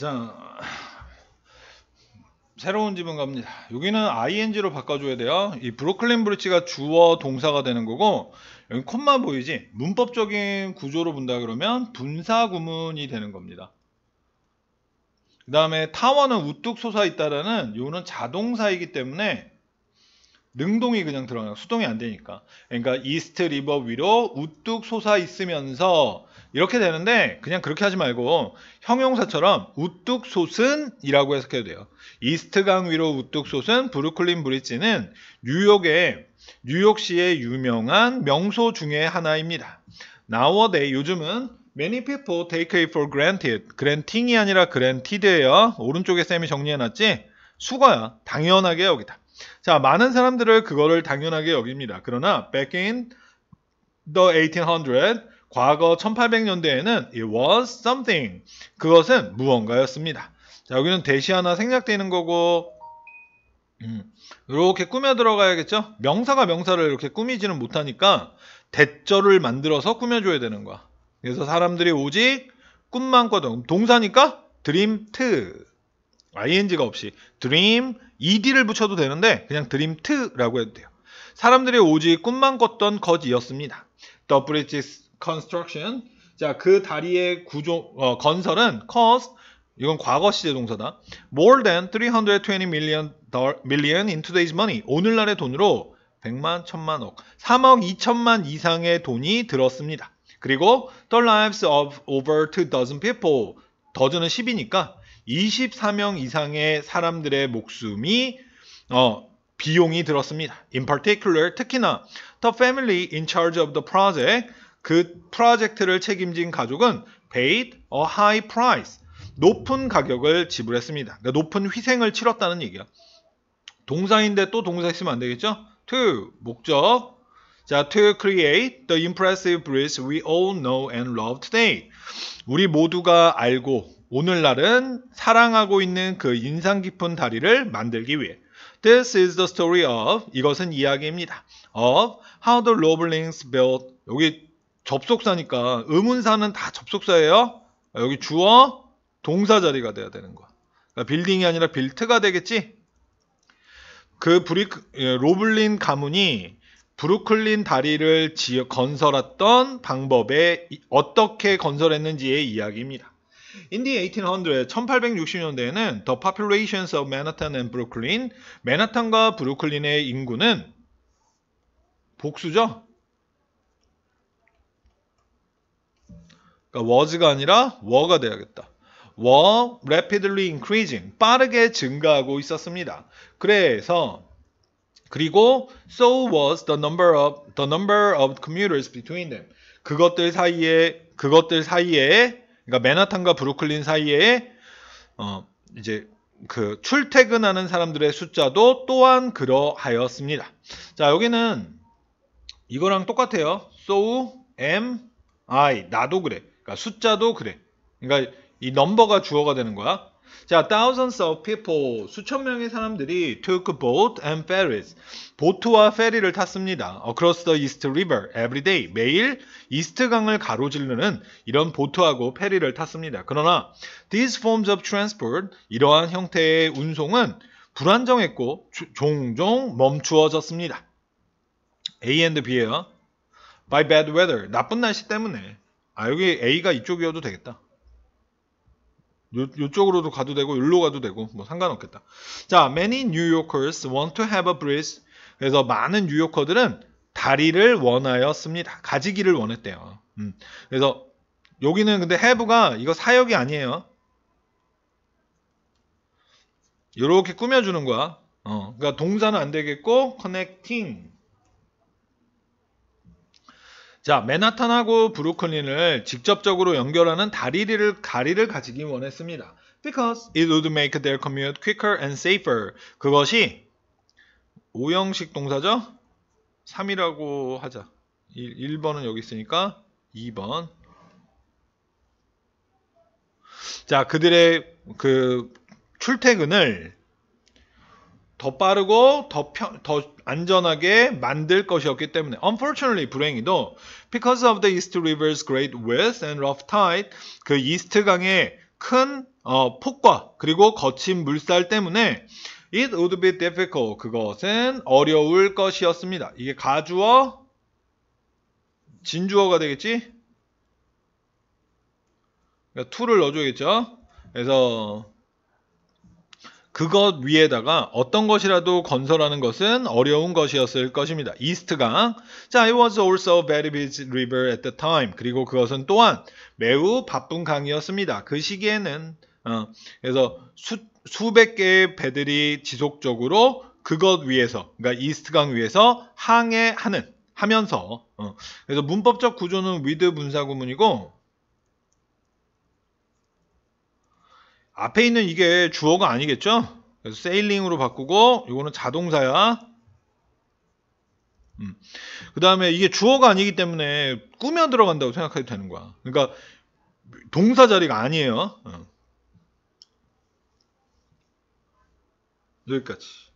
자, 새로운 지문 갑니다. 여기는 ing로 바꿔줘야 돼요. 이 브로클린 브릿지가 주어 동사가 되는 거고 여기 콤마 보이지? 문법적인 구조로 본다 그러면 분사 구문이 되는 겁니다. 그 다음에 타워는 우뚝 솟아 있다라는 요는 자동사이기 때문에 능동이 그냥 들어가요. 수동이 안 되니까. 그러니까 이스트 리버 위로 우뚝 솟아 있으면서 이렇게 되는데 그냥 그렇게 하지 말고 형용사처럼 우뚝 솟은이라고 해석해도 돼요. 이스트강 위로 우뚝 솟은 브루클린 브릿지는 뉴욕의 뉴욕시의 유명한 명소 중의 하나입니다. Nowadays 요즘은 Many people take it for granted. granting이 아니라 granted예요. 오른쪽에 쌤이 정리해놨지? 수거야. 당연하게 여기다. 자, 많은 사람들을 그거를 당연하게 여깁니다. 그러나 back in the 1800 과거 1800년대에는 it was something 그것은 무언가였습니다. 자, 여기는 대시 하나 생략되는 거고 음, 이렇게 꾸며 들어가야겠죠? 명사가 명사를 이렇게 꾸미지는 못하니까 대절을 만들어서 꾸며줘야 되는 거야. 그래서 사람들이 오직 꿈만 꿔도 동사니까 드림트 ing가 없이 dream ed를 붙여도 되는데 그냥 dreamt.라고 해도 돼요. 사람들이 오직 꿈만 꿨던 거지였습니다. The British construction. 자, 그 다리의 구조 어, 건설은 cost 이건 과거 시제 동사다. more than 320 million million in today's money. 오늘날의 돈으로 100만, 1000만 억, 3억 2천만 이상의 돈이 들었습니다. 그리고 the lives of over two dozen people. 더즈는 10이니까 24명 이상의 사람들의 목숨이 어, 비용이 들었습니다. In particular, 특히나 the family in charge of the project, 그 프로젝트를 책임진 가족은 paid a high price, 높은 가격을 지불했습니다. 그러니까 높은 희생을 치렀다는 얘기야. 동사인데 또 동사 있으면 안 되겠죠? to, 목적. 자, to create the impressive bridge we all know and love today. 우리 모두가 알고 오늘날은 사랑하고 있는 그 인상 깊은 다리를 만들기 위해 This is the story of 이것은 이야기입니다. of how the Roblings built 여기 접속사니까 의문사는 다 접속사예요. 여기 주어 동사 자리가 돼야 되는 거야. 그러니까 빌딩이 아니라 빌트가 되겠지? 그 브릭 예, 로블린 가문이 브루클린 다리를 지어 건설했던 방법에 어떻게 건설했는지의 이야기입니다. In the 1800, 1860년대에는 The populations of Manhattan and Brooklyn, 맨하탄과 브루클린의 인구는 복수죠. 그러니까 was가 아니라 were가 돼야겠다. were rapidly increasing, 빠르게 증가하고 있었습니다. 그래서 그리고 so was the number of the number of commuters between them. 그것들 사이에 그것들 사이에 그러니까 맨하탄과 브루클린 사이에 어, 이제 그 출퇴근하는 사람들의 숫자도 또한 그러하였습니다. 자, 여기는 이거랑 똑같아요. so am I 나도 그래. 그러니까 숫자도 그래. 그러니까 이 넘버가 주어가 되는 거야. 자, thousands of people 수천 명의 사람들이 took boat and ferries 보트와 페리를 탔습니다. across the East River every day 매일 이스트 강을 가로지르는 이런 보트하고 페리를 탔습니다. 그러나 these forms of transport 이러한 형태의 운송은 불안정했고 주, 종종 멈추어졌습니다. A and B예요. By bad weather 나쁜 날씨 때문에 아 여기 A가 이쪽이어도 되겠다. 요, 쪽으로도 가도 되고 일로 가도 되고 뭐 상관없겠다. 자, many New Yorkers want to have a bridge. 그래서 많은 뉴요커들은 다리를 원하였습니다. 가지기를 원했대요. 음. 그래서 여기는 근데 have가 이거 사역이 아니에요. 이렇게 꾸며주는 거야. 어, 그러니까 동사는 안 되겠고 connecting 자, 맨하탄하고 브루클린을 직접적으로 연결하는 다리를 가리를 가지기 원했습니다. Because it would make their commute quicker and safer. 그것이 5형식 동사죠? 3이라고 하자. 1, 1번은 여기 있으니까 2번. 자, 그들의 그 출퇴근을 더 빠르고 더, 편, 더 안전하게 만들 것이었기 때문에 unfortunately 불행히도 because of the East River's great width and rough tide 그 이스트 강의 큰 어, 폭과 그리고 거친 물살 때문에 it would be difficult 그것은 어려울 것이었습니다. 이게 가주어 진주어가 되겠지? 그러니까 to를 넣어줘야겠죠? 그래서 그것 위에다가 어떤 것이라도 건설하는 것은 어려운 것이었을 것입니다. 이스트강. 자, it was also a very busy river at the time. 그리고 그것은 또한 매우 바쁜 강이었습니다. 그 시기에는 어, 그래서 수, 수백 개의 배들이 지속적으로 그것 위에서, 그러니까 이스트강 위에서 항해하는 하면서 어, 그래서 문법적 구조는 with 분사구문이고 앞에 있는 이게 주어가 아니겠죠? 그래서 세일링으로 바꾸고 이거는 자동사야. 음. 그 다음에 이게 주어가 아니기 때문에 꾸며 들어간다고 생각해도 되는 거야. 그러니까 동사 자리가 아니에요. 어. 여기까지.